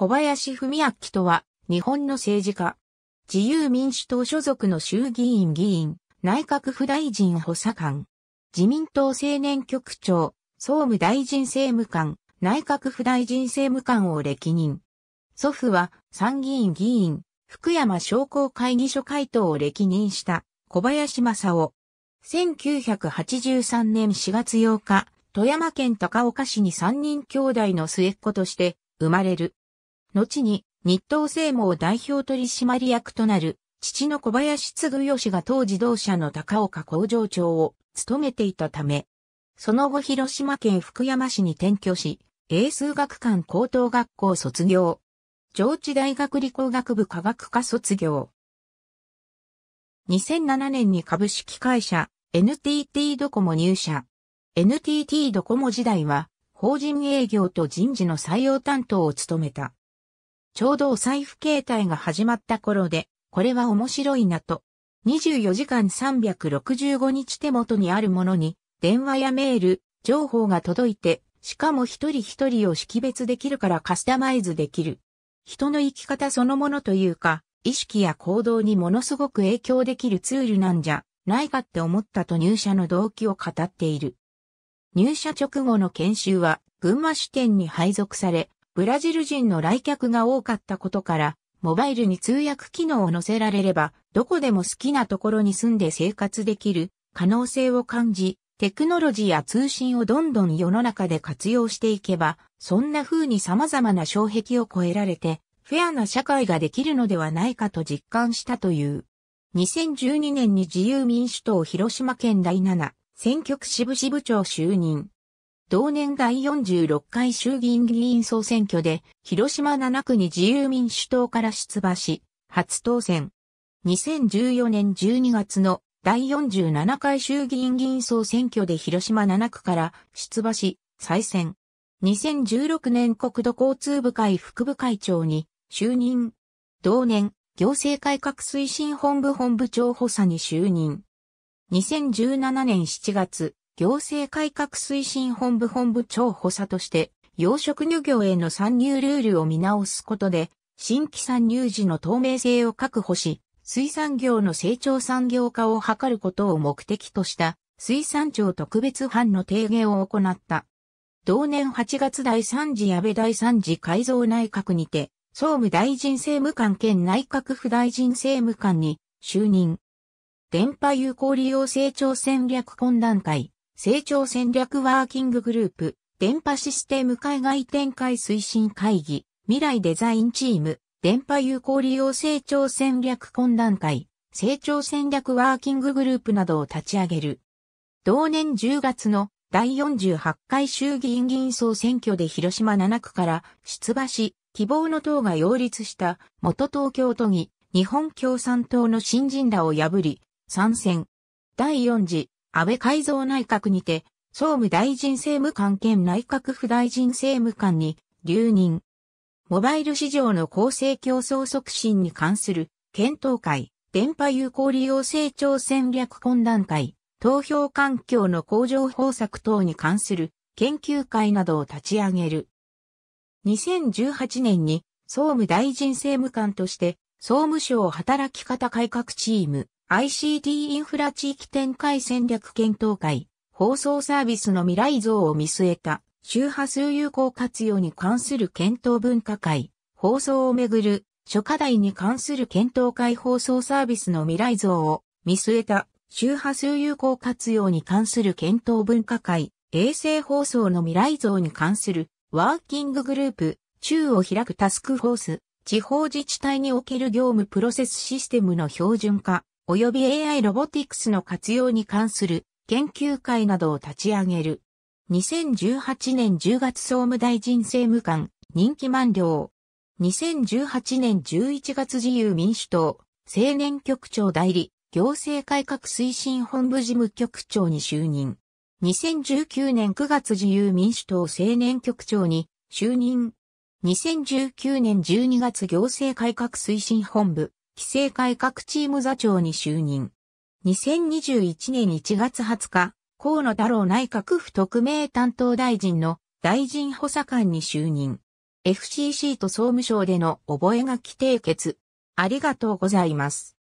小林文明とは、日本の政治家。自由民主党所属の衆議院議員、内閣府大臣補佐官。自民党青年局長、総務大臣政務官、内閣府大臣政務官を歴任。祖父は参議院議員、福山商工会議所会頭を歴任した小林正夫。1983年4月8日、富山県高岡市に3人兄弟の末っ子として生まれる。後に日東製網代表取締役となる父の小林継義が当時同社の高岡工場長を務めていたため、その後広島県福山市に転居し、英数学館高等学校卒業。上智大学理工学部科学科卒業。2007年に株式会社 NTT ドコモ入社。NTT ドコモ時代は法人営業と人事の採用担当を務めた。ちょうどお財布形態が始まった頃で、これは面白いなと。24時間365日手元にあるものに、電話やメール、情報が届いて、しかも一人一人を識別できるからカスタマイズできる。人の生き方そのものというか、意識や行動にものすごく影響できるツールなんじゃないかって思ったと入社の動機を語っている。入社直後の研修は群馬支店に配属され、ブラジル人の来客が多かったことから、モバイルに通訳機能を載せられれば、どこでも好きなところに住んで生活できる可能性を感じ、テクノロジーや通信をどんどん世の中で活用していけば、そんな風に様々な障壁を超えられて、フェアな社会ができるのではないかと実感したという。2012年に自由民主党広島県第7選挙区支部支部長就任。同年第46回衆議院議員総選挙で、広島7区に自由民主党から出馬し、初当選。2014年12月の第47回衆議院議員総選挙で広島7区から出馬し、再選。2016年国土交通部会副部会長に就任。同年、行政改革推進本部本部長補佐に就任。2017年7月、行政改革推進本部本部長補佐として、養殖漁業への参入ルールを見直すことで、新規参入時の透明性を確保し、水産業の成長産業化を図ることを目的とした、水産庁特別班の提言を行った。同年8月第3次安倍第3次改造内閣にて、総務大臣政務官兼内閣府大臣政務官に就任。電波有効利用成長戦略懇談会、成長戦略ワーキンググループ、電波システム海外展開推進会議、未来デザインチーム、電波有効利用成長戦略懇談会、成長戦略ワーキンググループなどを立ち上げる。同年10月の第48回衆議院議員総選挙で広島7区から出馬し、希望の党が擁立した元東京都議、日本共産党の新人らを破り、参戦。第4次安倍改造内閣にて、総務大臣政務官兼内閣府大臣政務官に留任。モバイル市場の公正競争促進に関する検討会、電波有効利用成長戦略懇談会、投票環境の向上方策等に関する研究会などを立ち上げる。2018年に総務大臣政務官として総務省働き方改革チーム、ICT インフラ地域展開戦略検討会、放送サービスの未来像を見据えた、周波数有効活用に関する検討分科会、放送をめぐる諸課題に関する検討会放送サービスの未来像を見据えた周波数有効活用に関する検討分科会、衛星放送の未来像に関するワーキンググループ、中を開くタスクフォース、地方自治体における業務プロセスシステムの標準化、及び AI ロボティクスの活用に関する研究会などを立ち上げる。2018年10月総務大臣政務官、任期満了。2018年11月自由民主党、青年局長代理、行政改革推進本部事務局長に就任。2019年9月自由民主党青年局長に就任。2019年12月行政改革推進本部、規制改革チーム座長に就任。2021年1月20日、河野太郎内閣府特命担当大臣の大臣補佐官に就任。FCC と総務省での覚書締結。ありがとうございます。